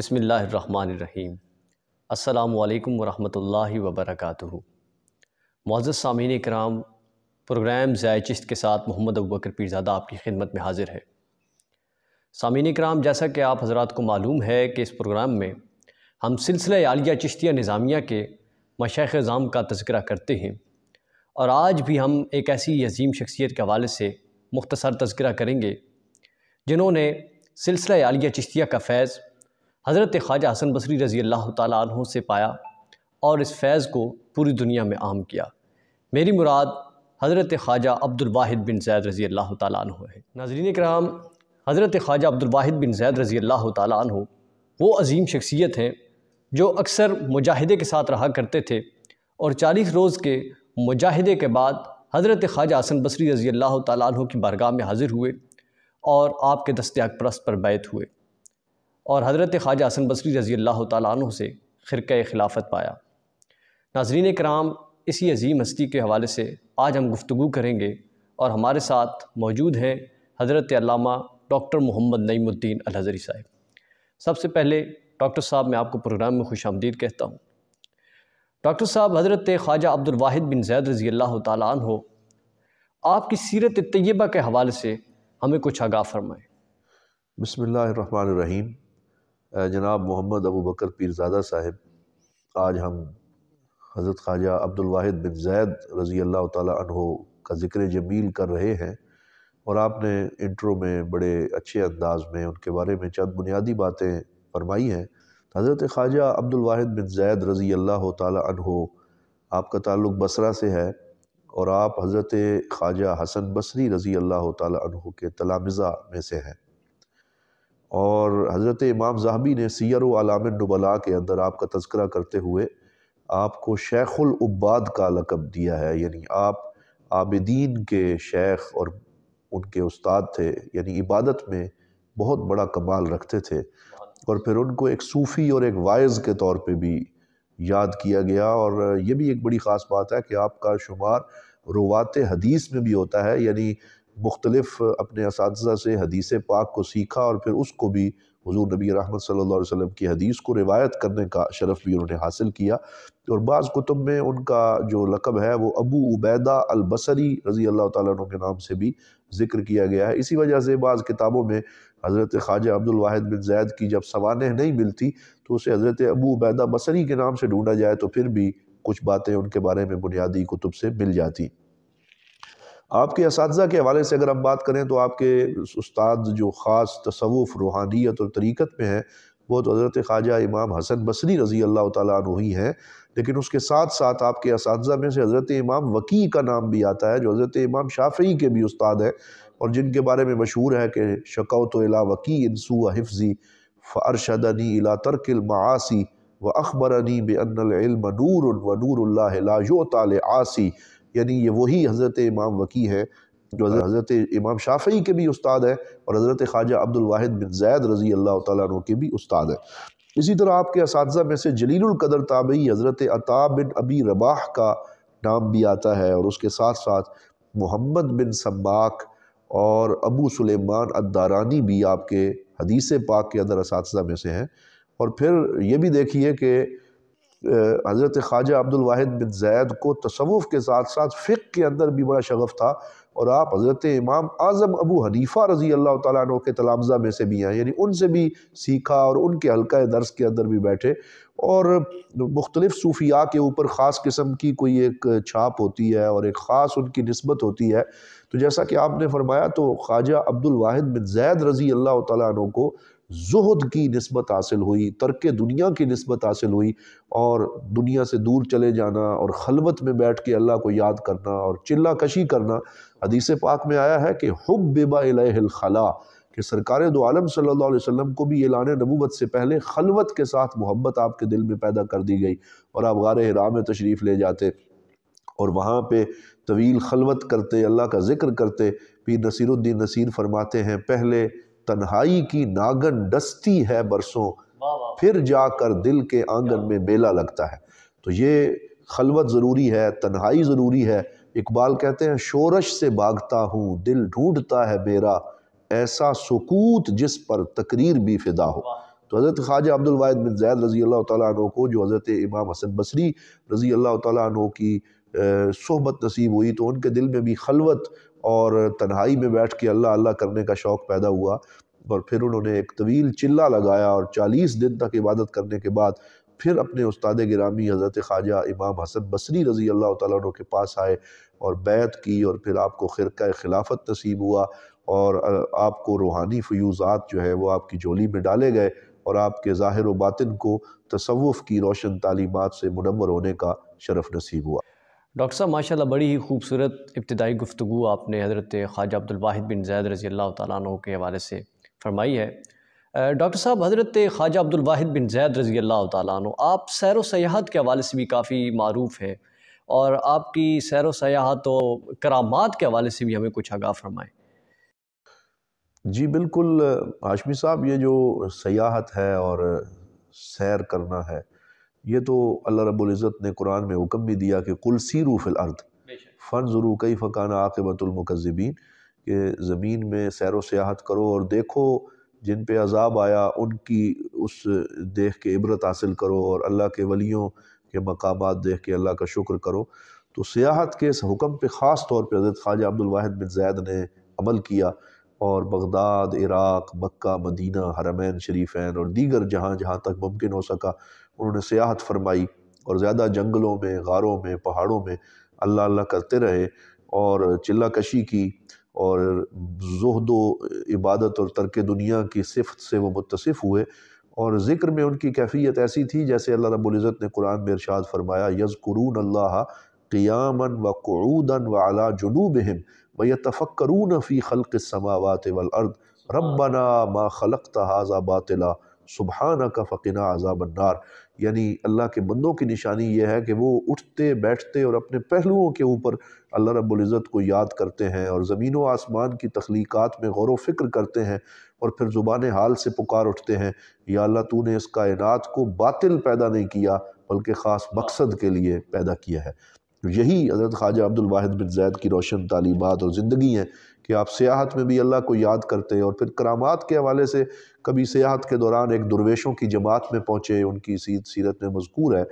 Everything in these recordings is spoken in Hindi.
बसमीम् अल्लाम वरहमल वबरक मोज़ सामीन कराम प्रोग्राम ज़ाय चिश्त के साथ मोहम्मद अबूबकर पीरज़ादा आपकी खिदमत में हाजिर है सामीन कराम जैसा कि आप हजरात को मालूम है कि इस प्रोग्राम में हम सिलसिला आलिया चिश्तिया निज़ामिया के मशाख ज़ाम का तस्करा करते हैं और आज भी हम एक ऐसी अजीम शख्सियत के हवाले से मुख्तसर तस्करा करेंगे जिन्होंने सिलसिला आलिया चिश्तिया का फैज़ हज़रत ख्वाजा हसन बसरी रज़ी अल्लाह तहों से पाया और इस फैज़ को पूरी दुनिया में आम किया मेरी मुराद हज़रत ख्वाजा अब्दुलवाहिद बिन जैद रज़ी अल्लाह तहों है नाजरीन कराम हज़रत ख्वाजा अब्दुलवाहिद बिन जैद रज़ी अल्लाह तहों वो अजीम शख्सियत हैं जो अक्सर मुजाहिदे के साथ रहा करते थे और चालीस रोज़ के मुजाहिदे के बाद हज़रत ख्वाजा हसन बसरी रज़ी अल्लाह तहों की बारगाह में हाज़िर हुए और आपके दस्त्याग परस्त पर बैत हुए और हज़रत ख्वाजा हसन बसरी रज़ी अल्लाह तु से फ़िरक़ खिलाफत पाया नाजरीन कराम इसी अजीम हस्ती के हवाले से आज हम गुफ्तु करेंगे और हमारे साथ मौजूद हैं हज़रत डॉक्टर मोहम्मद नईमुद्दीन अलहजरी साहब सबसे पहले डॉक्टर साहब मैं आपको प्रोग्राम में खुश आमदीद कहता हूँ डॉक्टर साहब हज़रत ख्वाजा अब्दुलवाहिद बिन जैद रज़ी अल्लाह तु आपकी सीरत तय्यबा के हवाले से हमें कुछ आगाह फरमाएँ बसमीम जनाब मोहम्मद अबू बकर पीरजादा साहब आज हम हज़रत ख्वाजा अब्दुलवाहिद बिन जैद रज़ी अल्लाह तहो का ज़िक्र जमील कर रहे हैं और आपने इंट्रो में बड़े अच्छे अंदाज में उनके बारे में चंद बुनियादी बातें फरमाई हैं तो हज़रत ख्वाजा अब्दुलवाहिद बिन जैद रज़ी अल्लाह तहो आपका ताल्लुक़ बसरा से है और आप हज़रत ख्वाजा हसन बसरी रज़ी अल्लाह तहो के तलामज़ा में से हैं और हज़रत इमाम जहाबी ने सीर आलाम नबला के अंदर आपका तस्करा करते हुए आपको शेख उब्बाद का लकब दिया है यानी आप आबिदीन के शेख और उनके उस्ताद थे यानी इबादत में बहुत बड़ा कमाल रखते थे और फिर उनको एक सूफ़ी और एक वाइज़ के तौर पे भी याद किया गया और ये भी एक बड़ी ख़ास बात है कि आपका शुमार रुवात हदीस में भी होता है यानी मुख्तलफ़ अपने इस से हदीस पाक को सीखा और फिर उसको भी हजूर नबी रहमत सल्ला अलैहि की हदीस को रिवायत करने का शरफ़ भी उन्होंने हासिल किया और बाज़ कुतुब में उनका जो लकब है वो अबू उबैदा अलबसरी रज़ी अल्लाह तुम के नाम से भी जिक्र किया गया है इसी वजह से बाज़ किताबों में हज़रत ख्वाजा अब्दुलवाहिद बिन जैद की जब सवान नहीं मिलती तो उसे हज़रत अबू उबैदा बसरी के नाम से ढूँढा जाए तो फिर भी कुछ बातें उनके बारे में बुनियादी कुतुब से मिल जाती आपके इस के हवाले से अगर हम बात करें तो आपके उस्ताद जो ख़ास तसवुफ़ रूहानियत और तरीक़त में है वो तो हज़रत ख्वाजा इमाम हसन बसरी रज़ी अल्लाह तु ही हैं लेकिन उसके साथ साथ आपके इस में से हज़रत इमाम वकी का नाम भी आता है जो हज़रत इमाम शाफ़ी के भी उस्ताद हैं और जिनके बारे में मशहूर है कि तो अला वकी इंसू हिफ्ज़ी फ़रशदनी अला तरकिलमासी मासी व अखबरनी बेअनलम नूर व नूर ला आसी यानी ये वही हज़रत इमाम वकी है जो हज़रत इमाम शाफ़ी के भी उस्ताद है और हज़रत ख्वाजा अब्दुलवाहिद बिन जैद रज़ी अल्लाह तु के भी उस्ताद है इसी तरह आपके इस में से जलीलकदर ताबी हज़रत अता बिन अबी रबाह का नाम भी आता है और उसके साथ साथ मोहम्मद बिन सबाक और अबू सुलेमान अदारानी भी आपके हदीस पाक के अंदर इस में से हैं और फिर ये भी देखिए कि हज़रत ख्वाजा अब्दुल वाहिद बिन जैद को तसवुफ़ के साथ साथ फ़िक के अंदर भी बड़ा शगफ़ था और आप हज़रत इमाम आज़म अबू हनीफ़ा रज़ी अल्लाह तु के तलामज़ा में से भी हैं यानी उनसे भी सीखा और उनके हल्का दर्स के अंदर भी बैठे और मुख्तलिफ़ सूफिया के ऊपर ख़ास किस्म की कोई एक छाप होती है और एक ख़ास उनकी नस्बत होती है तो जैसा कि आपने फरमाया तो ख्वाजा अब्दुल वाहिद बिन जैद रज़ी अल्लाह तु को जहद की नस्बत हासिल हुई तर्क दुनिया की नस्बत हासिल हुई और दुनिया से दूर चले जाना और खलबत में बैठ के अल्लाह को याद करना और चिल्ला कशी करना हदीस पाक में आया है कि हब बेबा खला कि सरकार दो आलम सल्लल्लाहु अलैहि वसल्लम को भी एलान नबूवत से पहले खलवत के साथ मोहब्बत आपके दिल में पैदा कर दी गई और आप गार हराम तशरीफ़ ले जाते और वहाँ पे तवील खलवत करते अल्लाह का ज़िक्र करते पीर नसीरुद्दीन नसीर फरमाते हैं पहले तन्हाई की नागन डस्ती है बरसों फिर जाकर दिल के आंगन में मेला लगता है तो ये खलवत ज़रूरी है तन्हाई ज़रूरी है इकबाल कहते हैं शोरश से भागता हूँ दिल ढूंढता है मेरा ऐसा सुकूत जिस पर तकरीर भी फिदा हो तो हज़रत ख्वाजा अब्दुलवाद बिन जैद रज़ी अल्लाह तु को जो हज़रत इमाम हसन बसरी रज़ी अल्लाह तु की सोहबत नसीब हुई तो उनके दिल में भी खलवत और तन्हाई में बैठ के अल्लाह अल्लाह करने का शौक़ पैदा हुआ और फिर उन्होंने एक तवील चिल्ला लगाया और चालीस दिन तक इबादत करने के बाद फिर अपने उस्ताद गिरामी हज़रत ख्वाजा इमाम हसन बसरी रज़ी अल्लाह तु के पास आए और बैत की और फिर आपको ख़िरका खिलाफत नसीब हुआ और आपको रूहानी फ्यूज़ात जो है वो आपकी झोली में डाले गए और आपके ज़ाहिर व बातिन को तसवुफ़ की रोशन तालीमत से मुनमर होने का शरफ़ नसीब हुआ डॉक्टर साहब माशाल्लाह बड़ी ही खूबसूरत इब्तदाई गुफ्तु आपने हज़रत ख्वाजा अब्दुलवाहिद बिन जैद रज़ी अल्लाह तु के हवाले से फरमाई है डॉक्टर साहब हज़रत ख्वाजा अब्दुलवाहिद बिन जैद रज़ी अल्लाह तु आप सैर व सयाहत के हवाले से भी काफ़ी मरूफ़ है और आपकी सैर व सयाहत व करामात के हवाले से भी हमें कुछ आगाह फरमाएँ जी बिल्कुल हाशमी साहब ये जो सयाहत है और सैर करना है ये तो अल्लाह रब्ज़त ने कुरान में हुक्म भी दिया कि कुल सीरू फिल अर्द फ़न ज़रू कई फ़काना आकबतुलमकज़बिन के ज़मीन में सैर व सियाहत करो और देखो जिन पे अजाब आया उनकी उस देख के इबरत हासिल करो और अल्लाह के वलियों के मकाम देख के अल्लाह का शुक्र करो तो सियाहत के इस हुक्म पर ख़ास तौर पर हज़रत ख्वाजा अब्दुलवाद बिन जैद ने अमल किया और बगदाद इराक़ मक्का मदीना हरमैन शरीफ़ैन और दीगर जहाँ जहाँ तक मुमकिन हो सका उन्होंने सियाहत फरमाई और ज़्यादा जंगलों में गारों में पहाड़ों में अल्लाह अल्लाह करते रहे और चिल्ला कशी की और जहदो इबादत और तरक दुनिया की सिफत से वो मुतसफ़ हुए और ज़िक्र में उनकी कैफियत ऐसी थी जैसे अल्लाह रबुल्जत ने कुरान में इरशाद फरमाया यज़कुरून अल्लाह क़ियामन व कूदन व अला जुनूब हिम व यतफ़क्रून फ़ी खलक समावत वलअर्द रबना मा खलक हाजा बातिला सुबहाना का फ़कीना आज़ाबन्नार यानी अल्लाह के बंदों की निशानी यह है कि वो उठते बैठते और अपने पहलुओं के ऊपर अल्लाह रब्ज़त को याद करते हैं और ज़मीन व आसमान की तख्लीक़ात में गौर व करते हैं और फिर ज़ुबान हाल से पुकार उठते हैं या अल्लाह तू ने इस कायनात को बातिल पैदा नहीं किया बल्कि ख़ास मकसद के लिए पैदा किया है यही हज़रत ख्वाजा अब्दुलवाहिद बिन जैद की रोशन तालीबात और ज़िंदगी हैं कि आप सियाहत में भी अल्लाह को याद करते हैं और फिर करामात के हवाले से कभी सियाहत के दौरान एक दुर्वेशों की जमात में पहुँचे उनकी सीध सीरत में मजकूर है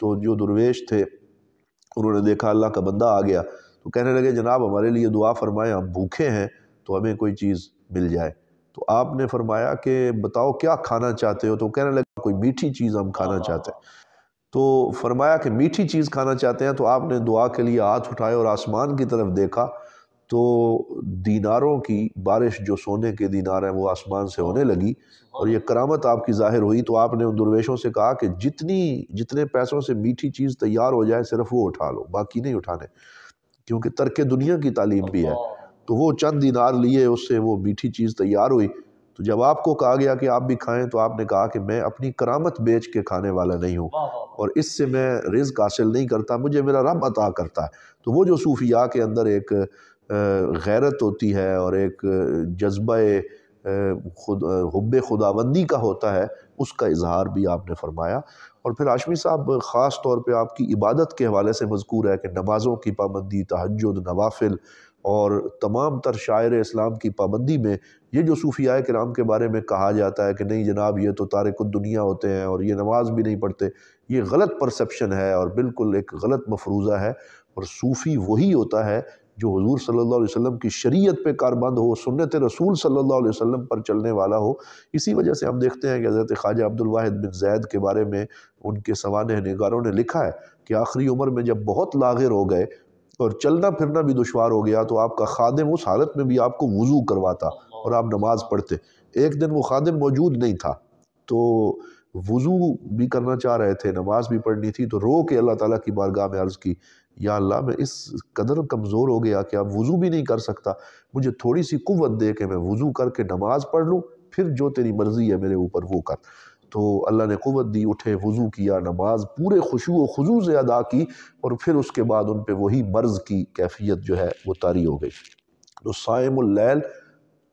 तो जो दुर्वेश थे उन्होंने देखा अल्लाह का बंदा आ गया तो कहने लगे जनाब हमारे लिए दुआ फरमाएं हम भूखे हैं तो हमें कोई चीज़ मिल जाए तो आपने फरमाया कि बताओ क्या खाना चाहते हो तो कहने लगा कोई मीठी चीज़ हम खाना चाहते हैं तो फरमाया कि मीठी चीज़ खाना चाहते हैं तो आपने दुआ के लिए हाथ उठाए और आसमान की तरफ देखा तो दीनारों की बारिश जो सोने के दीनार हैं वो आसमान से होने लगी और ये करामत आपकी ज़ाहिर हुई तो आपने उन दुर्वेशों से कहा कि जितनी जितने पैसों से मीठी चीज़ तैयार हो जाए सिर्फ वो उठा लो बाकी नहीं उठाने क्योंकि तर्क दुनिया की तालीम भी है तो वो चंद दीनार लिए उससे वो मीठी चीज़ तैयार हुई तो जब आपको कहा गया कि आप भी खाएं तो आपने कहा कि मैं अपनी करामत बेच के खाने वाला नहीं हूँ और इससे मैं रिज्क हासिल नहीं करता मुझे मेरा रब अता करता है तो वो जो सूफिया के अंदर एक गैरत होती है और एक जज्बा खुद हब खुदाबंदी का होता है उसका इजहार भी आपने फरमाया और फिर आशमी साहब ख़ास तौर पर आपकी इबादत के हवाले से मजकूर है कि नमाज़ों की पाबंदी तहजद नवाफिल और तमाम तर शायर इस्लाम की पाबंदी में ये जो सूफिया कराम के बारे में कहा जाता है कि नहीं जनाब ये तो तारक दुनिया होते हैं और ये नमाज भी नहीं पढ़ते ये गलत परसप्शन है और बिल्कुल एक गलत मफरूज़ा है और सूफ़ी वही होता है जो हजूर सल्ला वसम की शरीय पर कारबंद हो सुनत रसूल सल्ला वसम पर चलने वाला हो इसी वजह से हम देखते हैं कि हज़रत ख्वाजा अब्दुलवाहिद बिन जैद के बारे में उनके सवान नगारों ने लिखा है कि आखिरी उम्र में जब बहुत लागिर हो गए और चलना फिरना भी दुशवार हो गया तो आपका खादम उस हालत में भी आपको वज़ू करवाता और आप नमाज़ पढ़ते एक दिन वो खादम मौजूद नहीं था तो वज़ू भी करना चाह रहे थे नमाज़ भी पढ़नी थी तो रो के अल्लाह ताला की बारगाह में अर्ज़ की या अल्लाह मैं इस कदर कमज़ोर हो गया कि अब वज़ू भी नहीं कर सकता मुझे थोड़ी सी कुत दे के मैं वज़ू करके नमाज़ पढ़ लूँ फिर जो तेरी मर्ज़ी है मेरे ऊपर वो कर तो अल्लाह ने कुत दी उठे वज़ू किया नमाज पूरे खुशू खजू से अदा की और फिर उसके बाद उन पर वही मर्ज़ की कैफियत जो है वो तारी हो गई तो सायमुल्लैल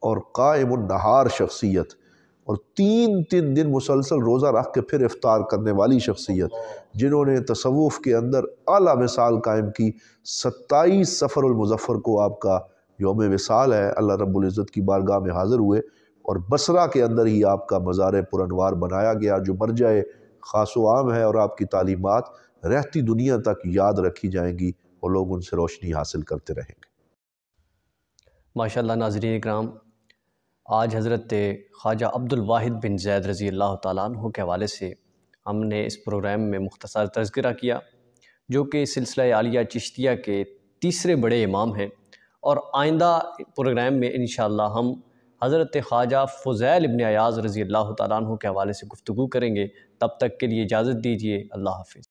और कायम नहार शख्सियत और तीन तीन दिन मुसलसल रोज़ा रख के फिर इफ्तार करने वाली शख्सियत जिन्होंने तसवुफ़ के अंदर अली मिसाल कायम की सत्ताईस सफ़रमज़फ़र को आपका योम मिसाल है अल्लाह रब्ज़त की बारगाह में हाज़िर हुए और बसरा के अंदर ही आपका मज़ार पुरनवार बनाया गया जो मर जाए ख़ास आम है और आपकी तालीमत रहती दुनिया तक याद रखी जाएंगी और लोग उनसे रोशनी हासिल करते रहेंगे माशा नाजरीन इक्राम आज हज़रत ख्वाजा अब्दुल वाहिद बिन जैद रज़ी अल्लाह तु के हवाले से हमने इस प्रोग्राम में मुख्तसर तस्करा किया जो कि सिलसिला आलिया चिश्तिया के तीसरे बड़े इमाम हैं और आइंदा प्रोग्राम में इन हम हज़रत ख्वाजा फ़ुज़ैल इबन अयाज़ रज़ी अल्लाह तु के हवाले से गुफ्तु करेंगे तब तक के लिए इजाज़त दीजिए अल्लाह हाफिज़